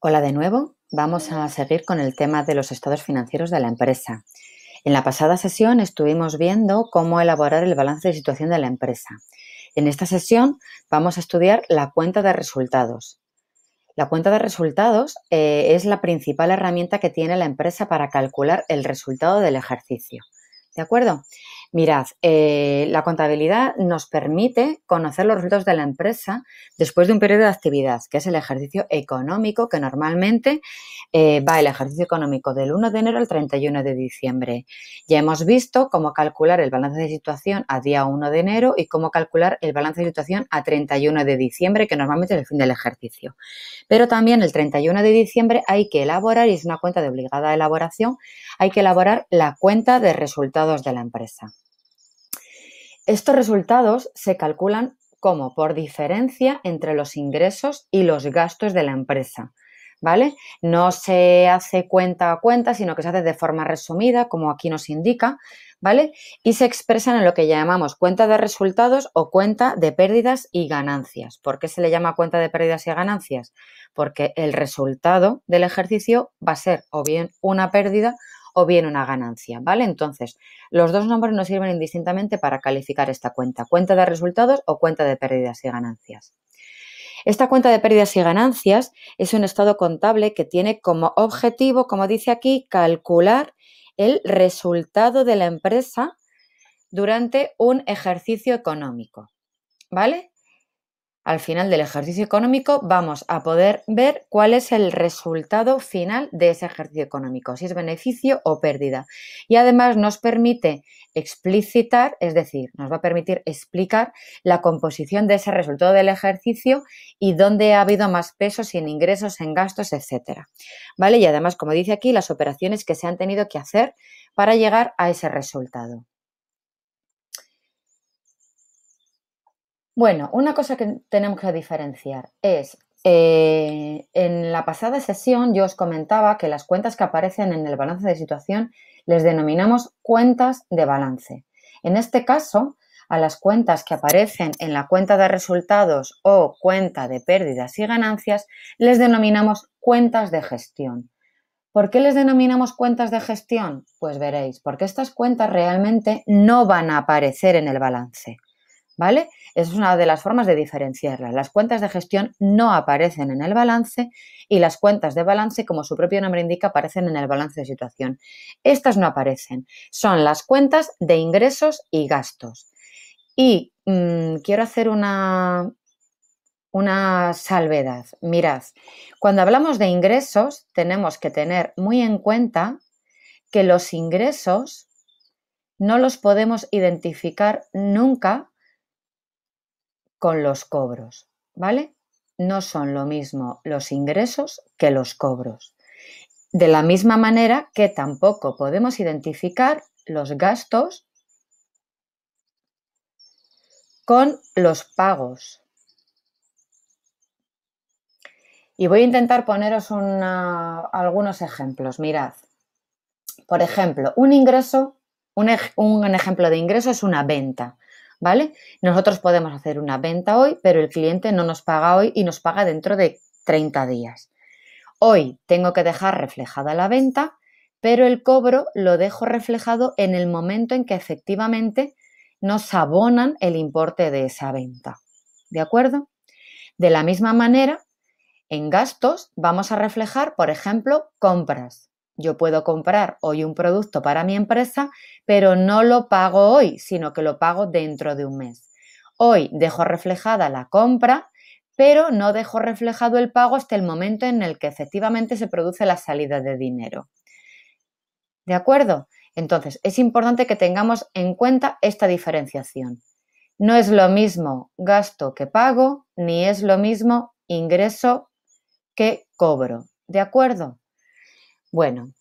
Hola de nuevo, vamos a seguir con el tema de los estados financieros de la empresa. En la pasada sesión estuvimos viendo cómo elaborar el balance de situación de la empresa. En esta sesión vamos a estudiar la cuenta de resultados. La cuenta de resultados eh, es la principal herramienta que tiene la empresa para calcular el resultado del ejercicio. ¿De acuerdo? mirad, eh, la contabilidad nos permite conocer los resultados de la empresa después de un periodo de actividad, que es el ejercicio económico, que normalmente eh, va el ejercicio económico del 1 de enero al 31 de diciembre. Ya hemos visto cómo calcular el balance de situación a día 1 de enero y cómo calcular el balance de situación a 31 de diciembre, que normalmente es el fin del ejercicio. Pero también el 31 de diciembre hay que elaborar, y es una cuenta de obligada elaboración, hay que elaborar la cuenta de resultados de la empresa. Estos resultados se calculan como por diferencia entre los ingresos y los gastos de la empresa. ¿Vale? No se hace cuenta a cuenta, sino que se hace de forma resumida, como aquí nos indica, ¿vale? Y se expresan en lo que llamamos cuenta de resultados o cuenta de pérdidas y ganancias. ¿Por qué se le llama cuenta de pérdidas y ganancias? Porque el resultado del ejercicio va a ser o bien una pérdida o bien una ganancia, ¿vale? Entonces, los dos nombres nos sirven indistintamente para calificar esta cuenta, cuenta de resultados o cuenta de pérdidas y ganancias. Esta cuenta de pérdidas y ganancias es un estado contable que tiene como objetivo, como dice aquí, calcular el resultado de la empresa durante un ejercicio económico. ¿Vale? al final del ejercicio económico vamos a poder ver cuál es el resultado final de ese ejercicio económico, si es beneficio o pérdida. Y además nos permite explicitar, es decir, nos va a permitir explicar la composición de ese resultado del ejercicio y dónde ha habido más pesos en ingresos, en gastos, etcétera. ¿Vale? Y además, como dice aquí, las operaciones que se han tenido que hacer para llegar a ese resultado. Bueno, una cosa que tenemos que diferenciar es, eh, en la pasada sesión yo os comentaba que las cuentas que aparecen en el balance de situación les denominamos cuentas de balance. En este caso, a las cuentas que aparecen en la cuenta de resultados o cuenta de pérdidas y ganancias les denominamos cuentas de gestión. ¿Por qué les denominamos cuentas de gestión? Pues veréis, porque estas cuentas realmente no van a aparecer en el balance. ¿vale? Esa es una de las formas de diferenciarla. Las cuentas de gestión no aparecen en el balance y las cuentas de balance, como su propio nombre indica, aparecen en el balance de situación. Estas no aparecen, son las cuentas de ingresos y gastos. Y mm, quiero hacer una, una salvedad. Mirad, cuando hablamos de ingresos, tenemos que tener muy en cuenta que los ingresos no los podemos identificar nunca con los cobros, ¿vale? No son lo mismo los ingresos que los cobros. De la misma manera que tampoco podemos identificar los gastos con los pagos. Y voy a intentar poneros algunos ejemplos. Mirad, por ejemplo, un ingreso, un ejemplo de ingreso es una venta. ¿vale? Nosotros podemos hacer una venta hoy, pero el cliente no nos paga hoy y nos paga dentro de 30 días. Hoy tengo que dejar reflejada la venta, pero el cobro lo dejo reflejado en el momento en que efectivamente nos abonan el importe de esa venta. ¿De acuerdo? De la misma manera, en gastos vamos a reflejar, por ejemplo, compras. Yo puedo comprar hoy un producto para mi empresa, pero no lo pago hoy, sino que lo pago dentro de un mes. Hoy dejo reflejada la compra, pero no dejo reflejado el pago hasta el momento en el que efectivamente se produce la salida de dinero. ¿De acuerdo? Entonces, es importante que tengamos en cuenta esta diferenciación. No es lo mismo gasto que pago, ni es lo mismo ingreso que cobro. ¿De acuerdo? Bueno,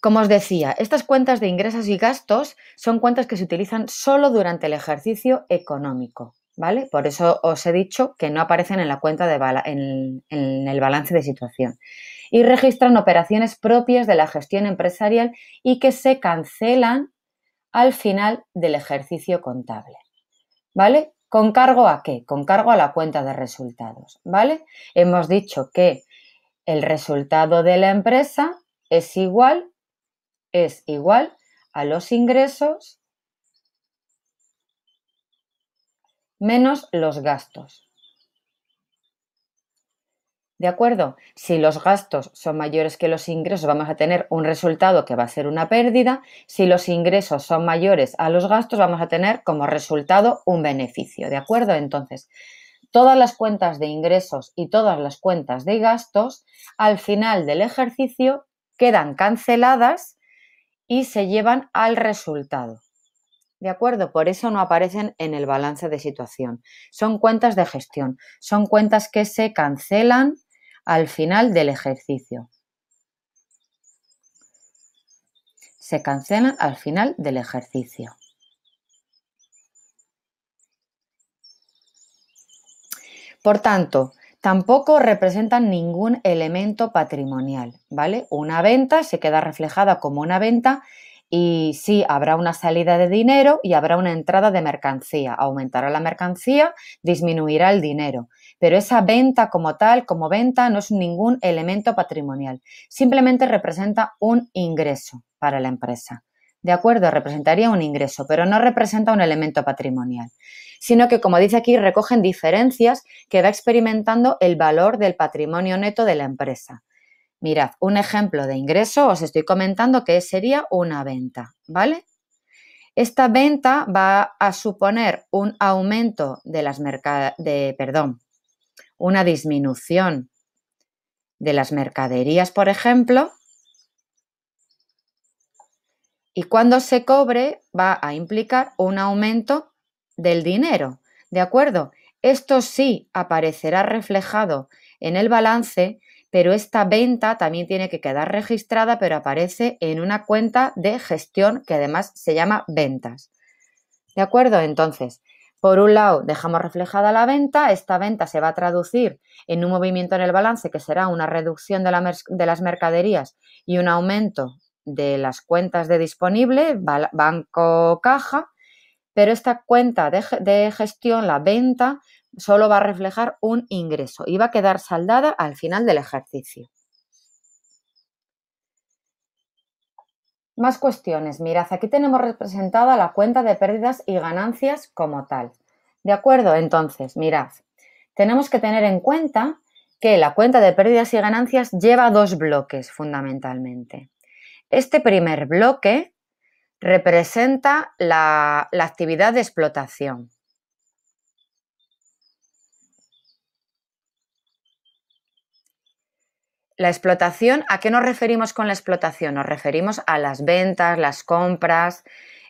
como os decía, estas cuentas de ingresos y gastos son cuentas que se utilizan solo durante el ejercicio económico, ¿vale? Por eso os he dicho que no aparecen en la cuenta de en el balance de situación. Y registran operaciones propias de la gestión empresarial y que se cancelan al final del ejercicio contable, ¿vale? ¿Con cargo a qué? Con cargo a la cuenta de resultados, ¿vale? Hemos dicho que el resultado de la empresa es igual es igual a los ingresos menos los gastos. ¿De acuerdo? Si los gastos son mayores que los ingresos, vamos a tener un resultado que va a ser una pérdida. Si los ingresos son mayores a los gastos, vamos a tener como resultado un beneficio. ¿De acuerdo? Entonces, todas las cuentas de ingresos y todas las cuentas de gastos al final del ejercicio quedan canceladas y se llevan al resultado. ¿De acuerdo? Por eso no aparecen en el balance de situación. Son cuentas de gestión, son cuentas que se cancelan al final del ejercicio. Se cancelan al final del ejercicio. Por tanto, tampoco representan ningún elemento patrimonial, ¿vale? Una venta se queda reflejada como una venta y sí habrá una salida de dinero y habrá una entrada de mercancía. Aumentará la mercancía, disminuirá el dinero, pero esa venta como tal, como venta, no es ningún elemento patrimonial, simplemente representa un ingreso para la empresa de acuerdo, representaría un ingreso, pero no representa un elemento patrimonial, sino que, como dice aquí, recogen diferencias que va experimentando el valor del patrimonio neto de la empresa. Mirad, un ejemplo de ingreso os estoy comentando que sería una venta, ¿vale? Esta venta va a suponer un aumento de las mercaderías, perdón, una disminución de las mercaderías, por ejemplo, y cuando se cobre va a implicar un aumento del dinero, ¿de acuerdo? Esto sí aparecerá reflejado en el balance, pero esta venta también tiene que quedar registrada, pero aparece en una cuenta de gestión que además se llama ventas. ¿De acuerdo? Entonces, por un lado, dejamos reflejada la venta, esta venta se va a traducir en un movimiento en el balance que será una reducción de, las mercaderías y un aumento de las cuentas de disponible, banco caja, pero esta cuenta de, gestión, la venta, solo va a reflejar un ingreso y va a quedar saldada al final del ejercicio. Más cuestiones. Mirad, aquí tenemos representada la cuenta de pérdidas y ganancias como tal. ¿De acuerdo? Entonces, mirad, tenemos que tener en cuenta que la cuenta de pérdidas y ganancias lleva dos bloques fundamentalmente. Este primer bloque representa la, actividad de explotación. La explotación, ¿a qué nos referimos con la explotación? Nos referimos a las ventas, las compras,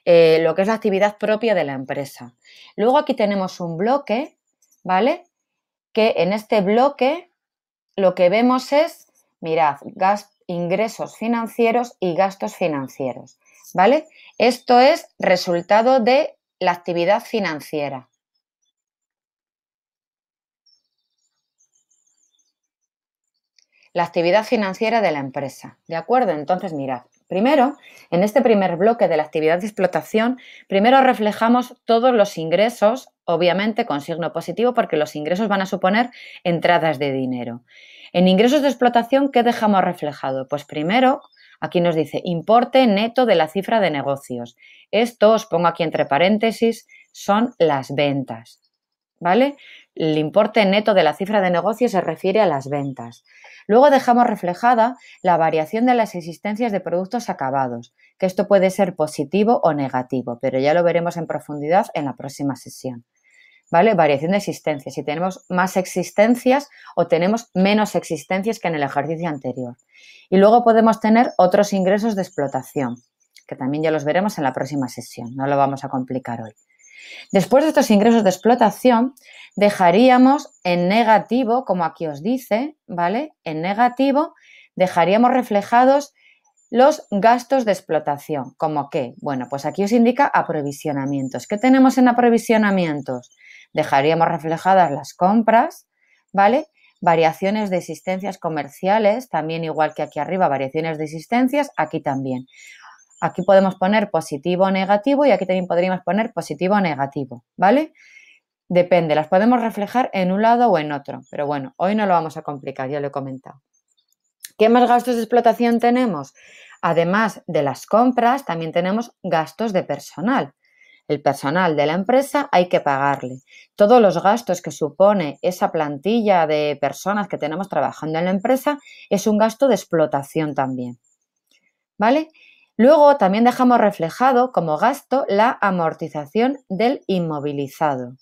eh, lo que es la actividad propia de la empresa. Luego aquí tenemos un bloque, ¿vale? Que en este bloque lo que vemos es, mirad, gas, ingresos financieros y gastos financieros. ¿Vale? Esto es resultado de la actividad financiera. La actividad financiera de la empresa. ¿De acuerdo? Entonces, mirad, Primero, en este primer bloque de la actividad de explotación, primero reflejamos todos los ingresos, obviamente con signo positivo, porque los ingresos van a suponer entradas de dinero. En ingresos de explotación, ¿qué dejamos reflejado? Pues primero, aquí nos dice importe neto de la cifra de negocios. Esto os pongo aquí entre paréntesis, son las ventas. ¿Vale? El importe neto de la cifra de negocio se refiere a las ventas. Luego dejamos reflejada la variación de las existencias de productos acabados, que esto puede ser positivo o negativo, pero ya lo veremos en profundidad en la próxima sesión. ¿Vale? Variación de existencias. Si tenemos más existencias o tenemos menos existencias que en el ejercicio anterior. Y luego podemos tener otros ingresos de explotación, que también ya los veremos en la próxima sesión. No lo vamos a complicar hoy. Después de estos ingresos de explotación, dejaríamos en negativo, como aquí os dice, ¿vale? En negativo, dejaríamos reflejados los gastos de explotación. ¿Cómo qué? Bueno, pues aquí os indica aprovisionamientos. ¿Qué tenemos en aprovisionamientos? Dejaríamos reflejadas las compras, ¿vale? Variaciones de existencias comerciales, también igual que aquí arriba, variaciones de existencias, aquí también. Aquí podemos poner positivo o negativo y aquí también podríamos poner positivo o negativo, ¿vale? Depende, las podemos reflejar en un lado o en otro, pero bueno, hoy no lo vamos a complicar, ya lo he comentado. ¿Qué más gastos de explotación tenemos? Además de las compras, también tenemos gastos de personal. El personal de la empresa hay que pagarle. Todos los gastos que supone esa plantilla de personas que tenemos trabajando en la empresa es un gasto de explotación también. ¿Vale? Luego también dejamos reflejado como gasto la amortización del inmovilizado.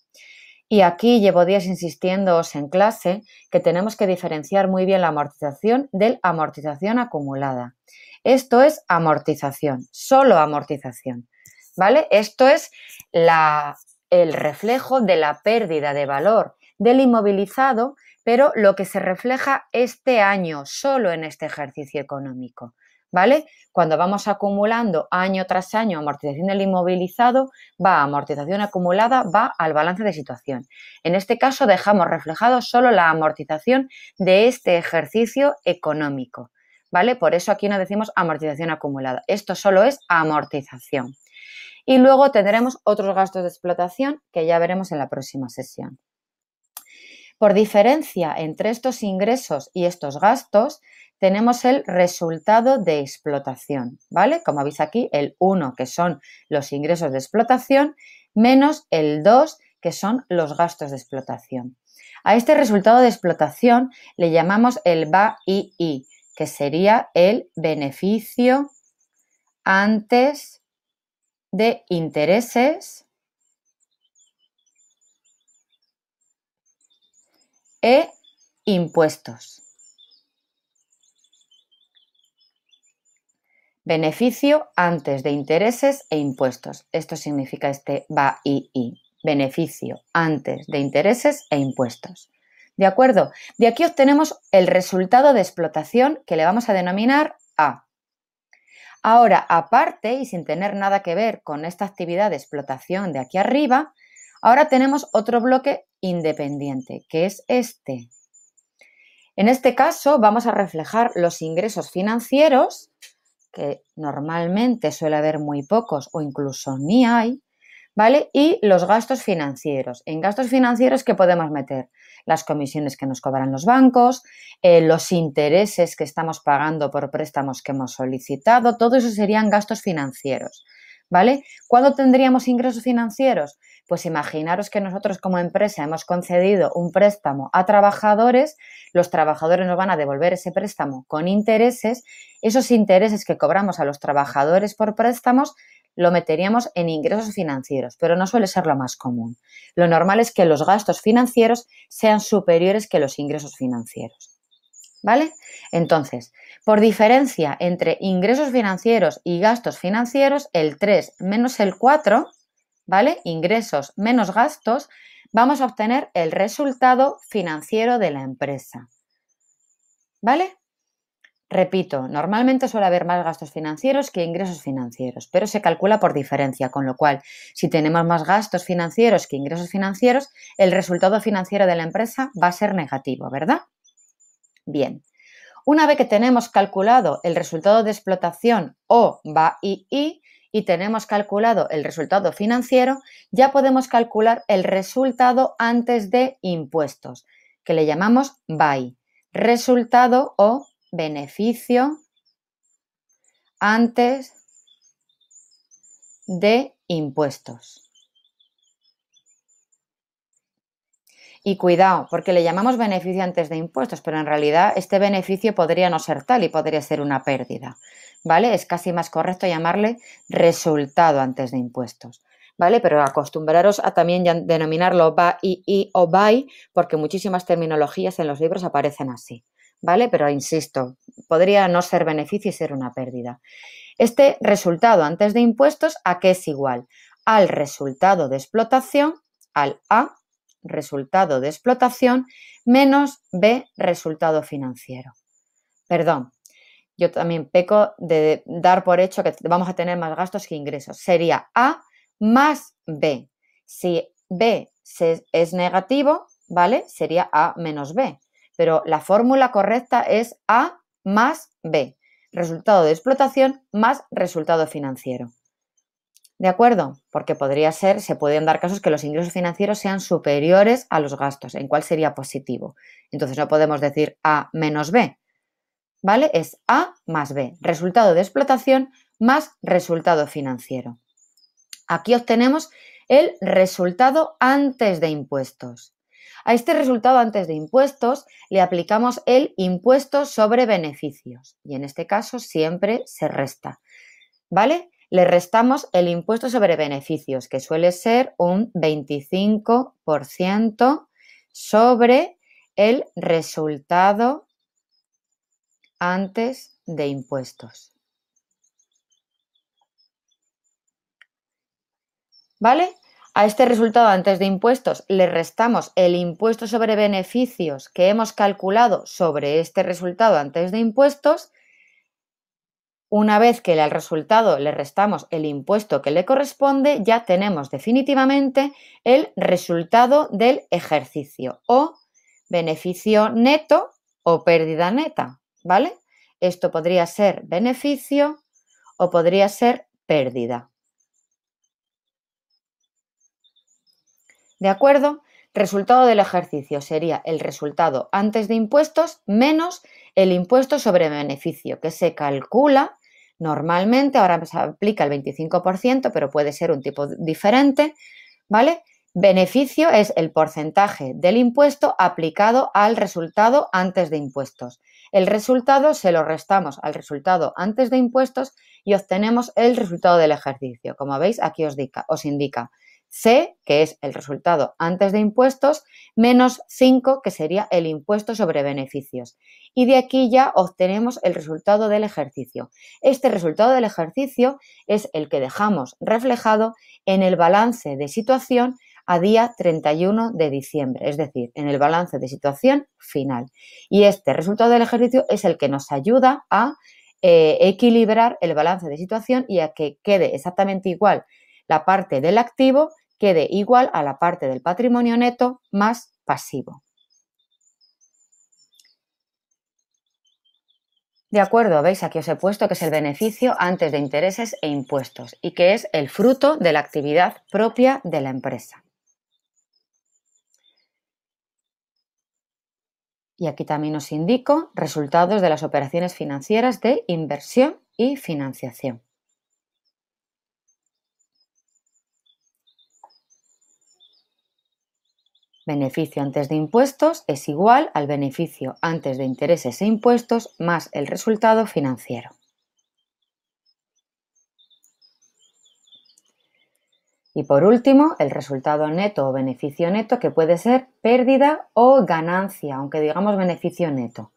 Y aquí llevo días insistiéndoos en clase que tenemos que diferenciar muy bien la amortización del amortización acumulada. Esto es amortización, solo amortización. ¿Vale? Esto es el reflejo de la pérdida de valor del inmovilizado, pero lo que se refleja este año, solo en este ejercicio económico. ¿vale? Cuando vamos acumulando año tras año amortización del inmovilizado, va a amortización acumulada, va al balance de situación. En este caso dejamos reflejado solo la amortización de este ejercicio económico, ¿vale? Por eso aquí no decimos amortización acumulada, esto solo es amortización. Y luego tendremos otros gastos de explotación que ya veremos en la próxima sesión. Por diferencia entre estos ingresos y estos gastos, tenemos el resultado de explotación, ¿vale? Como veis aquí, el 1, que son los ingresos de explotación, menos el 2, que son los gastos de explotación. A este resultado de explotación le llamamos el BAII, que sería el beneficio antes de intereses e impuestos. Beneficio antes de intereses e impuestos. Esto significa este va Beneficio antes de intereses e impuestos. ¿De acuerdo? De aquí obtenemos el resultado de explotación que le vamos a denominar A. Ahora, aparte y sin tener nada que ver con esta actividad de explotación de aquí arriba, ahora tenemos otro bloque independiente, que es este. En este caso, vamos a reflejar los ingresos financieros que normalmente suele haber muy pocos o incluso ni hay, ¿vale? Y los gastos financieros. En gastos financieros, ¿qué podemos meter? Las comisiones que nos cobran los bancos, eh, los intereses que estamos pagando por préstamos que hemos solicitado, todo eso serían gastos financieros, ¿vale? ¿Cuándo tendríamos ingresos financieros? pues imaginaros que nosotros como empresa hemos concedido un préstamo a trabajadores, los trabajadores nos van a devolver ese préstamo con intereses, esos intereses que cobramos a los trabajadores por préstamos lo meteríamos en ingresos financieros, pero no suele ser lo más común. Lo normal es que los gastos financieros sean superiores que los ingresos financieros. ¿Vale? Entonces, por diferencia entre ingresos financieros y gastos financieros, el 3 menos el 4 ¿vale? Ingresos menos gastos, vamos a obtener el resultado financiero de la empresa. ¿Vale? Repito, normalmente suele haber más gastos financieros que ingresos financieros, pero se calcula por diferencia, con lo cual, si tenemos más gastos financieros que ingresos financieros, el resultado financiero de la empresa va a ser negativo, ¿verdad? Bien, una vez que tenemos calculado el resultado de explotación o I, y tenemos calculado el resultado financiero, ya podemos calcular el resultado antes de impuestos, que le llamamos BAI, resultado o beneficio antes de impuestos. Y cuidado, porque le llamamos beneficio antes de impuestos, pero en realidad este beneficio podría no ser tal y podría ser una pérdida. ¿vale? Es casi más correcto llamarle resultado antes de impuestos. ¿Vale? Pero acostumbraros a también denominarlo va o BAI, porque muchísimas terminologías en los libros aparecen así. ¿Vale? Pero insisto, podría no ser beneficio y ser una pérdida. Este resultado antes de impuestos, ¿a qué es igual? Al resultado de explotación, al A, resultado de explotación, menos B, resultado financiero. Perdón, yo también peco de dar por hecho que vamos a tener más gastos que ingresos. Sería A más B. Si B es negativo, ¿vale? Sería A menos B. Pero la fórmula correcta es A más B. Resultado de explotación más resultado financiero. ¿De acuerdo? Porque podría ser, se pueden dar casos que los ingresos financieros sean superiores a los gastos, en cuál sería positivo. Entonces no podemos decir A menos B, ¿vale? Es A más B, resultado de explotación más resultado financiero. Aquí obtenemos el resultado antes de impuestos. A este resultado antes de impuestos le aplicamos el impuesto sobre beneficios y en este caso siempre se resta, ¿vale? Le restamos el impuesto sobre beneficios que suele ser un 25% sobre el resultado antes de impuestos. ¿Vale? A este resultado antes de impuestos le restamos el impuesto sobre beneficios que hemos calculado sobre este resultado antes de impuestos. Una vez que al resultado le restamos el impuesto que le corresponde, ya tenemos definitivamente el resultado del ejercicio o beneficio neto o pérdida neta. ¿vale? Esto podría ser beneficio o podría ser pérdida. ¿De acuerdo? Resultado del ejercicio sería el resultado antes de impuestos menos el impuesto sobre beneficio, que se calcula normalmente, ahora se aplica el 25%, pero puede ser un tipo diferente, ¿vale? Beneficio es el porcentaje del impuesto aplicado al resultado antes de impuestos. El resultado se lo restamos al resultado antes de impuestos y obtenemos el resultado del ejercicio. Como veis, aquí os, indica C, que es el resultado antes de impuestos, menos 5, que sería el impuesto sobre beneficios. Y de aquí ya obtenemos el resultado del ejercicio. Este resultado del ejercicio es el que dejamos reflejado en el balance de situación a día 31 de diciembre, es decir, en el balance de situación final. Y este resultado del ejercicio es el que nos ayuda a eh, equilibrar el balance de situación y a que quede exactamente igual la parte del activo, quede igual a la parte del patrimonio neto más pasivo. De acuerdo, veis, aquí os he puesto que es el beneficio antes de intereses e impuestos y que es el fruto de la actividad propia de la empresa. y aquí también os indico resultados de las operaciones financieras de inversión y financiación. Beneficio antes de impuestos es igual al beneficio antes de intereses e impuestos más el resultado financiero. Y por último, el resultado neto o beneficio neto, que puede ser pérdida o ganancia, aunque digamos beneficio neto.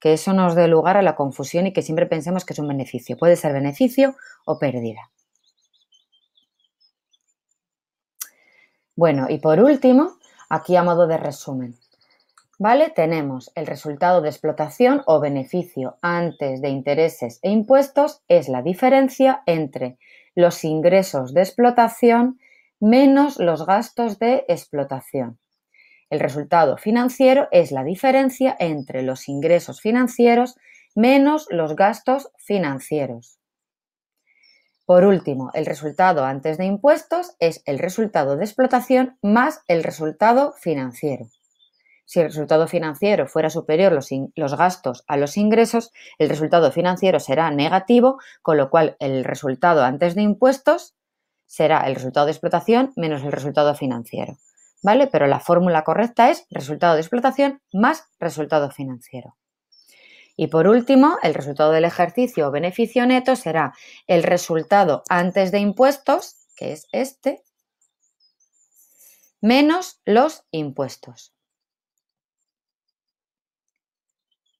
Que eso nos dé lugar a la confusión y que siempre pensemos que es un beneficio. Puede ser beneficio o pérdida. Bueno, y por último, aquí a modo de resumen, ¿vale? Tenemos el resultado de explotación o beneficio antes de intereses e impuestos es la diferencia entre los ingresos de explotación menos los gastos de explotación. El resultado financiero es la diferencia entre los ingresos financieros menos los gastos financieros. Por último, el resultado antes de impuestos es el resultado de explotación más el resultado financiero si el resultado financiero fuera superior los, gastos a los ingresos, el resultado financiero será negativo, con lo cual el resultado antes de impuestos será el resultado de explotación menos el resultado financiero. ¿Vale? Pero la fórmula correcta es resultado de explotación más resultado financiero. Y por último, el resultado del ejercicio o beneficio neto será el resultado antes de impuestos, que es este, menos los impuestos.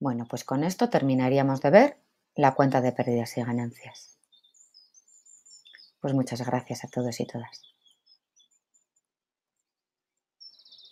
Bueno, pues con esto terminaríamos de ver la cuenta de pérdidas y ganancias. Pues muchas gracias a todos y todas.